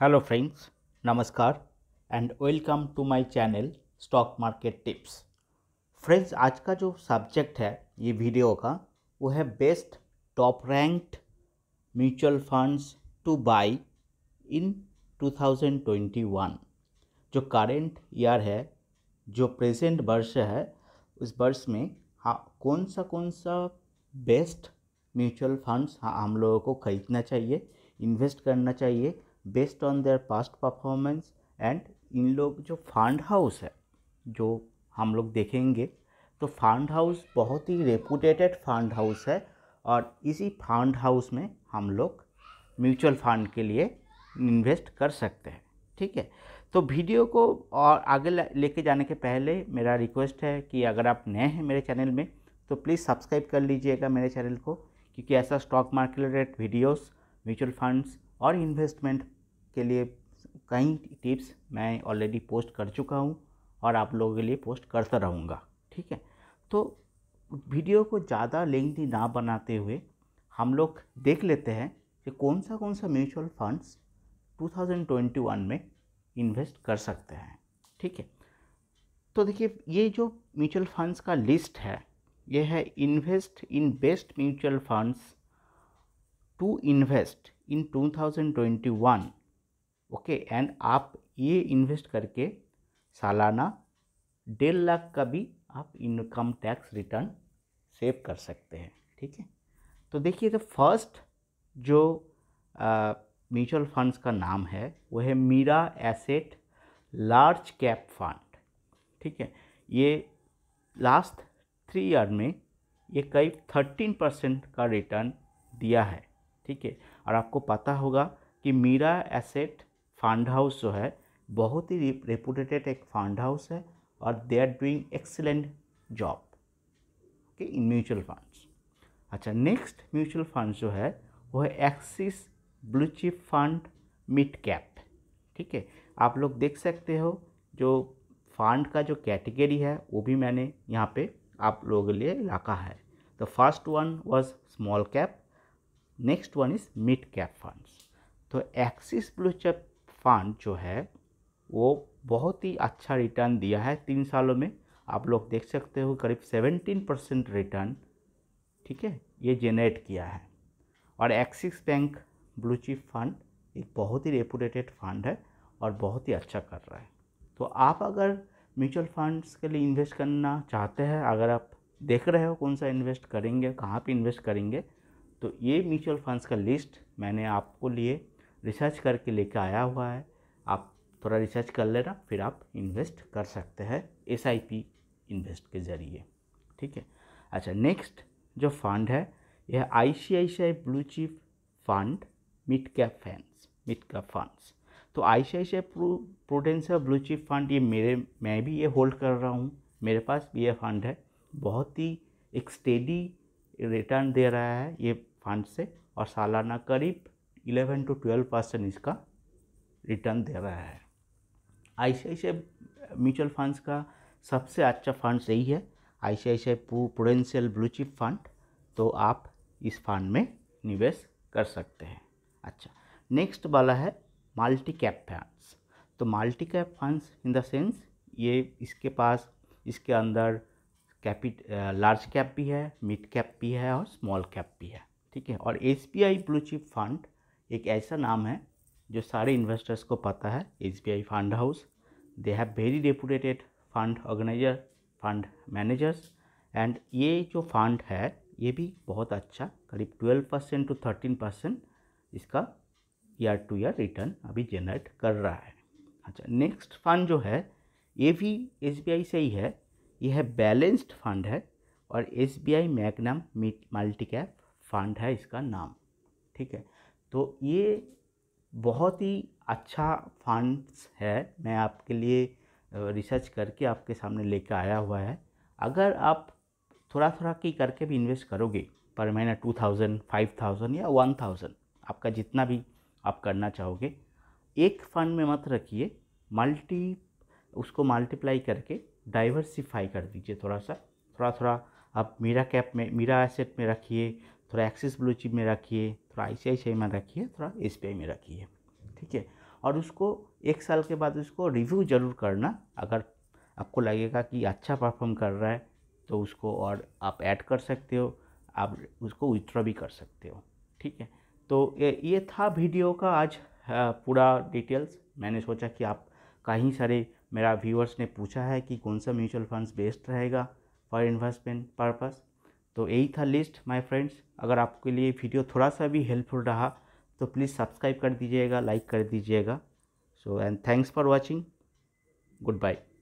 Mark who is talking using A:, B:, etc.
A: hello friends नमस्कार and welcome to my channel stock market tips friends आज का जो सब्जेक्ट है ये वीडियो का वो है best top ranked mutual funds to buy in 2021 जो करेंट ईयर है जो प्रेजेंट वर्ष है उस वर्ष में हाँ कौन सा कौन सा बेस्ट म्यूचुअल फंड्स हाँ हम लोगों को ख़रीदना चाहिए इन्वेस्ट करना चाहिए based on their past performance and इन लोग जो फंड हाउस है जो हम लोग देखेंगे तो फंड हाउस बहुत ही रेपूटेटेड फंड हाउस है और इसी फंड हाउस में हम लोग म्यूचुअल फंड के लिए इन्वेस्ट कर सकते हैं ठीक है तो वीडियो को और आगे लेके जाने के पहले मेरा रिक्वेस्ट है कि अगर आप नए हैं मेरे चैनल में तो प्लीज़ सब्सक्राइब कर लीजिएगा मेरे चैनल को क्योंकि ऐसा stock market related videos mutual funds और इन्वेस्टमेंट के लिए कई टिप्स मैं ऑलरेडी पोस्ट कर चुका हूँ और आप लोगों के लिए पोस्ट करता रहूँगा ठीक है तो वीडियो को ज़्यादा लेंथी ना बनाते हुए हम लोग देख लेते हैं कि कौन सा कौन सा म्यूचुअल फंड्स 2021 में इन्वेस्ट कर सकते हैं ठीक है तो देखिए ये जो म्यूचुअल फंड्स का लिस्ट है ये है invest in best mutual funds to invest in 2021 okay and आप ये इन्वेस्ट करके सालाना डेढ़ लाख का भी आप इनकम टैक्स रिटर्न सेव कर सकते हैं ठीक है तो देखिए तो फर्स्ट जो म्यूचुअल फंड्स का नाम है वो है Mirae asset large cap fund ठीक है ये लास्ट थ्री ईयर में ये करीब थर्टीन परसेंट का रिटर्न दिया है ठीक है और आपको पता होगा कि मीरा एसेट फंड हाउस जो है बहुत ही रेपुटेटेड एक फंड हाउस है और they are doing excellent job okay in mutual funds अच्छा नेक्स्ट म्यूचुअल फंड जो है वो है Axis blue chip fund mid cap ठीक है आप लोग देख सकते हो जो फंड का जो कैटेगरी है वो भी मैंने यहाँ पे आप लोगों के लिए रखा है the first one was small cap next one is mid cap funds तो एक्सिस ब्लू चिप फंड जो है वो बहुत ही अच्छा रिटर्न दिया है तीन सालों में आप लोग देख सकते हो करीब सेवेंटीन परसेंट रिटर्न ठीक है ये जेनरेट किया है और Axis bank blue chip fund एक बहुत ही रेपूटेटेड फंड है और बहुत ही अच्छा कर रहा है तो आप अगर म्यूचुअल फंड्स के लिए इन्वेस्ट करना चाहते हैं अगर आप देख रहे हो कौन सा इन्वेस्ट करेंगे कहाँ पर इन्वेस्ट करेंगे तो ये म्यूचुअल फंड्स का लिस्ट मैंने आपको लिए रिसर्च करके लेके आया हुआ है आप थोड़ा रिसर्च कर लेना फिर आप इन्वेस्ट कर सकते हैं एस इन्वेस्ट के ज़रिए ठीक है अच्छा नेक्स्ट जो फंड है यह I C I C I blue chip fund mid cap funds mid cap funds तो I C I C I Prudential blue chip fund ये मेरे मैं भी ये होल्ड कर रहा हूँ मेरे पास भी ये फंड है बहुत ही एक स्टेडी रिटर्न दे रहा है ये फंड से और सालाना करीब इलेवन टू ट्वेल्व परसेंट इसका रिटर्न दे रहा है आई म्यूचुअल फंड्स का सबसे अच्छा फंड्स यही है I C Prudential blue chip fund तो आप इस फंड में निवेश कर सकते हैं अच्छा नेक्स्ट वाला है मल्टी कैप फंड्स तो multi cap funds in the sense ये इसके पास इसके अंदर कैपिट लार्ज कैप भी है मिड कैप भी है और स्मॉल कैप भी है ठीक है और S B I blue chip fund एक ऐसा नाम है जो सारे इन्वेस्टर्स को पता है S B I fund house they have very reputed fund organiser fund managers and ये जो फंड है ये भी बहुत अच्छा करीब 12 परसेंट टू 13 परसेंट इसका ईयर टू ईयर रिटर्न अभी जनरेट कर रहा है अच्छा नेक्स्ट फंड जो है ये भी एस से ही है ये है बैलेंस्ड फंड है और S B I Magnum multi cap fund है इसका नाम ठीक है तो ये बहुत ही अच्छा फंड्स है मैं आपके लिए रिसर्च करके आपके सामने लेकर आया हुआ है अगर आप थोड़ा थोड़ा की करके भी इन्वेस्ट करोगे पर महीना टू थाउजेंड फाइव थाउजेंड या वन थाउजेंड आपका जितना भी आप करना चाहोगे एक फंड में मत रखिए मल्टी उसको मल्टीप्लाई करके डाइवर्सिफाई कर दीजिए थोड़ा सा थोड़ा थोड़ा आप मीरा कैप में मीरा एसेट में रखिए थोड़ा एक्सिस ब्लू चिप में रखिए थोड़ा आई में रखिए थोड़ा एस में रखिए ठीक है और उसको एक साल के बाद उसको रिव्यू ज़रूर करना अगर आपको लगेगा कि अच्छा परफॉर्म कर रहा है तो उसको और आप ऐड कर सकते हो आप उसको विथड्रॉ भी कर सकते हो ठीक है तो ये ये था वीडियो का आज पूरा डिटेल्स मैंने सोचा कि आप कहीं सारे मेरा व्यूअर्स ने पूछा है कि कौन सा म्यूचुअल फंड्स बेस्ट रहेगा फॉर इन्वेस्टमेंट पर्पज़ तो यही था लिस्ट माय फ्रेंड्स अगर आपके लिए वीडियो थोड़ा सा भी हेल्पफुल रहा तो प्लीज़ सब्सक्राइब कर दीजिएगा लाइक कर दीजिएगा so and thanks for watching good bye